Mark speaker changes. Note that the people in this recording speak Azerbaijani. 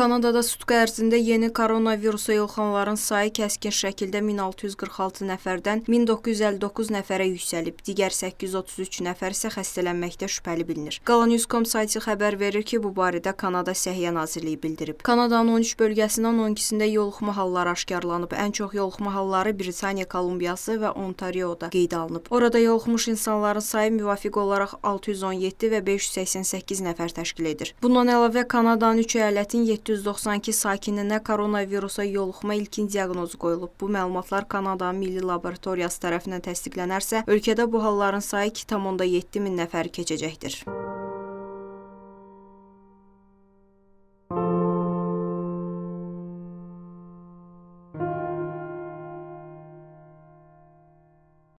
Speaker 1: Kanadada sutqa ərzində yeni koronavirusa yolxanların sayı kəskin şəkildə 1646 nəfərdən 1959 nəfərə yüksəlib. Digər 833 nəfər isə xəstələnməkdə şübhəli bilinir. Qala Newscom saytı xəbər verir ki, bu barədə Kanada Səhiyyə Nazirliyi bildirib. Kanadanın 13 bölgəsindən 12-sində yoluxma halları aşkarlanıb. Ən çox yoluxma halları Britaniya Kolumbiyası və Ontarioda qeyd alınıb. Orada yoluxmuş insanların sayı müvafiq olaraq 617 və 588 nəfər təşkil edir. Bundan əlavə Kanadanın 3 əyalətin 7 792 sakininə koronavirusa yoluxma ilkin diaqnozu qoyulub. Bu məlumatlar Kanada Milli Laboratoriyası tərəfindən təsdiqlənərsə, ölkədə bu halların sayı 2,7 min nəfəri keçəcəkdir.